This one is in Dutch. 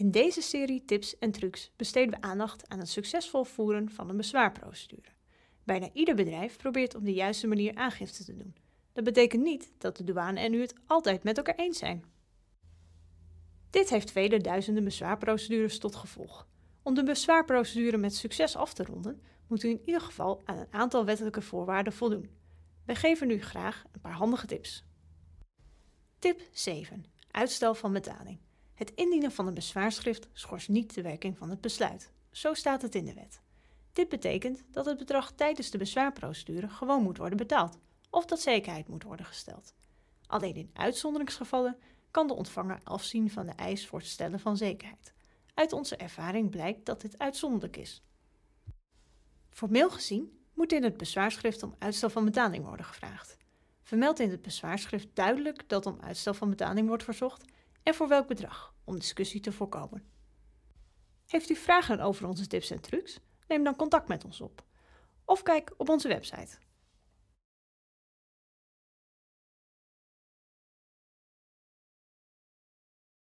In deze serie tips en trucs besteden we aandacht aan het succesvol voeren van een bezwaarprocedure. Bijna ieder bedrijf probeert op de juiste manier aangifte te doen. Dat betekent niet dat de douane en u het altijd met elkaar eens zijn. Dit heeft vele duizenden bezwaarprocedures tot gevolg. Om de bezwaarprocedure met succes af te ronden, moet u in ieder geval aan een aantal wettelijke voorwaarden voldoen. Wij geven u graag een paar handige tips. Tip 7. Uitstel van betaling. Het indienen van een bezwaarschrift schorst niet de werking van het besluit. Zo staat het in de wet. Dit betekent dat het bedrag tijdens de bezwaarprocedure gewoon moet worden betaald of dat zekerheid moet worden gesteld. Alleen in uitzonderingsgevallen kan de ontvanger afzien van de eis voor het stellen van zekerheid. Uit onze ervaring blijkt dat dit uitzonderlijk is. Formeel gezien moet in het bezwaarschrift om uitstel van betaling worden gevraagd. Vermeld in het bezwaarschrift duidelijk dat om uitstel van betaling wordt verzocht en voor welk bedrag, om discussie te voorkomen. Heeft u vragen over onze tips en trucs? Neem dan contact met ons op. Of kijk op onze website